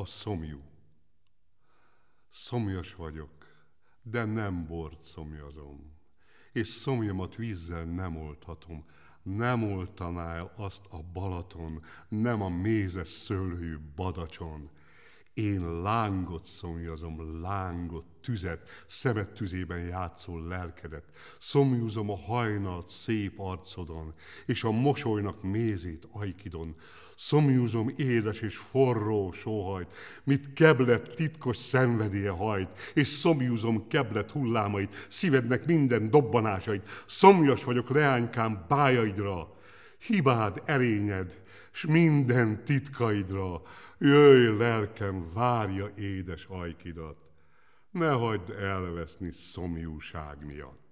a szomjú. Szomjas vagyok, de nem bort szomjazom, és szomjamat vízzel nem olthatom, nem oltaná azt a Balaton, nem a mézes szőlőjű badacson, én lángot szomjazom, lángot, tüzet, szemet tüzében játszol lelkedet. Szomjúzom a hajnalt szép arcodon, és a mosolynak mézét ajkidon. Szomjúzom édes és forró sóhajt, mit keblet titkos szenvedélye hajt, és szomjúzom keblet hullámait, szívednek minden dobbanásait. Szomjas vagyok leánykám bájaidra, hibád erényed, s minden titkaidra, jöjj lelkem, várja édes ajkidat, ne hagyd elveszni szomjúság miatt.